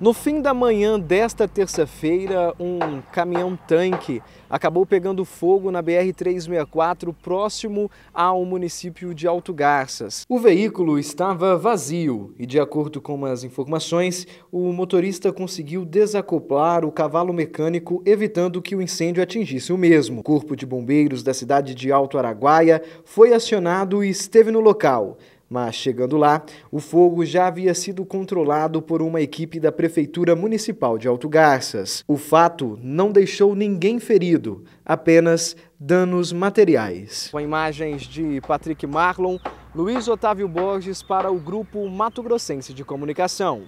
No fim da manhã desta terça-feira, um caminhão-tanque acabou pegando fogo na BR-364, próximo ao município de Alto Garças. O veículo estava vazio e, de acordo com as informações, o motorista conseguiu desacoplar o cavalo mecânico, evitando que o incêndio atingisse o mesmo. O Corpo de Bombeiros da cidade de Alto Araguaia foi acionado e esteve no local. Mas chegando lá, o fogo já havia sido controlado por uma equipe da Prefeitura Municipal de Alto Garças. O fato não deixou ninguém ferido, apenas danos materiais. Com imagens de Patrick Marlon, Luiz Otávio Borges para o Grupo Mato Grossense de Comunicação.